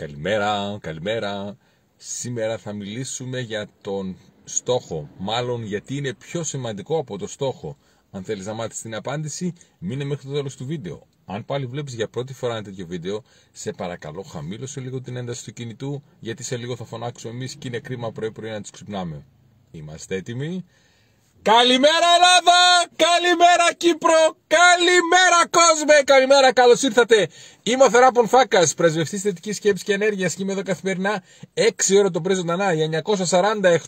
Καλημέρα, καλημέρα. Σήμερα θα μιλήσουμε για τον στόχο. Μάλλον γιατί είναι πιο σημαντικό από το στόχο. Αν θέλεις να μάθεις την απάντηση, μείνε μέχρι το τέλος του βίντεο. Αν πάλι βλέπεις για πρώτη φορά ένα τέτοιο βίντεο, σε παρακαλώ χαμήλωσε λίγο την ένταση του κινητού, γιατί σε λίγο θα φωνάξω εμείς και είναι κρίμα πρωί πρωί να τις ξυπνάμε. Είμαστε έτοιμοι. Καλημέρα Ελλάδα, καλημέρα Κύπρο, καλημέρα κόσμε, καλημέρα, καλώς ήρθατε. Είμαι ο Θεράπον Φάκας, πρεσβευτής θετικής σκέψης και ενέργειας και είμαι εδώ καθημερινά 6 ώρα το πρωί ζωντανά για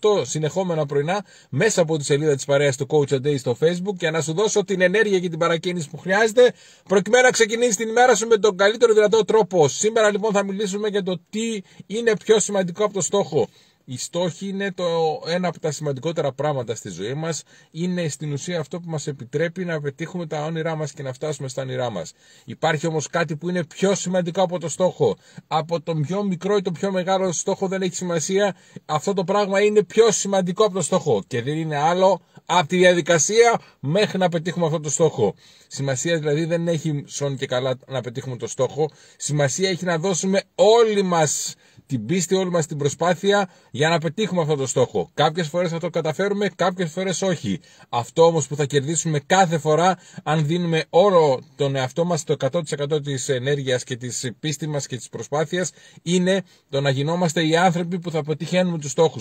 948 συνεχόμενα πρωινά μέσα από τη σελίδα της παρέας του Coach Day στο Facebook για να σου δώσω την ενέργεια και την παρακίνηση που χρειάζεται προκειμένου να ξεκινήσεις την ημέρα σου με τον καλύτερο δυνατό τρόπο. Σήμερα λοιπόν θα μιλήσουμε για το τι είναι πιο σημαντικό από το στόχο. Οι στόχοι είναι το ένα από τα σημαντικότερα πράγματα στη ζωή μας. Είναι στην ουσία αυτό που μας επιτρέπει να πετύχουμε τα όνειρά μας και να φτάσουμε στα όνειρά μας. Υπάρχει όμως κάτι που είναι πιο σημαντικό από το στόχο. Από το πιο μικρό ή το πιο μεγάλο στόχο δεν έχει σημασία. Αυτό το πράγμα είναι πιο σημαντικό από το στόχο και δεν είναι άλλο από τη διαδικασία μέχρι να πετύχουμε αυτό το στόχο. Σημασία δηλαδή δεν έχει σών και καλά να πετύχουμε το στόχο. Σημασία έχει να δώσουμε όλοι μας την πίστη, όλη μας την προσπάθεια για να πετύχουμε αυτό το στόχο. Κάποιες φορές θα το καταφέρουμε, κάποιες φορές όχι. Αυτό όμως που θα κερδίσουμε κάθε φορά αν δίνουμε όλο τον εαυτό μας το 100% της ενέργειας και της πίστης μας και της προσπάθειας είναι το να γινόμαστε οι άνθρωποι που θα πετυχαίνουμε τους στόχους.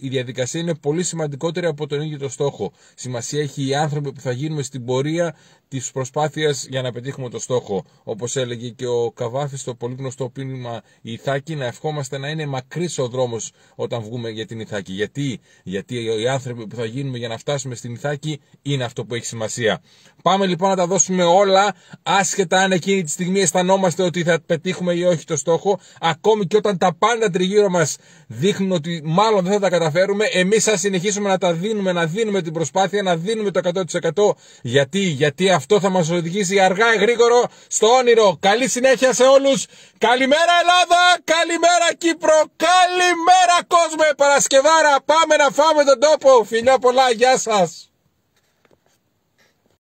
Η διαδικασία είναι πολύ σημαντικότερη από τον ίδιο το στόχο. Σημασία έχει οι άνθρωποι που θα γίνουμε στην πορεία της προσπάθειας για να πετύχουμε το στόχο. Όπως έλεγε και ο Καβάφη στο πολύ γνωστό πίνημα Ιθάκη, να ευχόμαστε να είναι μακρύς ο δρόμος όταν βγούμε για την Ιθάκη. Γιατί, γιατί οι άνθρωποι που θα γίνουμε για να φτάσουμε στην Ιθάκη είναι αυτό που έχει σημασία. Πάμε λοιπόν να τα δώσουμε όλα, άσχετα αν εκείνη τη στιγμή αισθανόμαστε ότι θα πετύχουμε ή όχι το στόχο, ακόμη και όταν τα πάντα τριγύρω μας δείχνουν ότι μάλλον δεν θα τα καταφέρουμε, εμείς θα συνεχίσουμε να τα δίνουμε, να δίνουμε την προσπάθεια, να δίνουμε το 100%. Γιατί, γιατί αυτό θα μας οδηγήσει αργά ή γρήγορο στο όνειρο. Καλή συνέχεια σε όλους. Καλημέρα Ελλάδα, καλημέρα. Κύπρο. Καλημέρα κόσμε Παρασκευάρα. Πάμε να φάμε τον τόπο. Φιλιά πολλά. Γεια σας.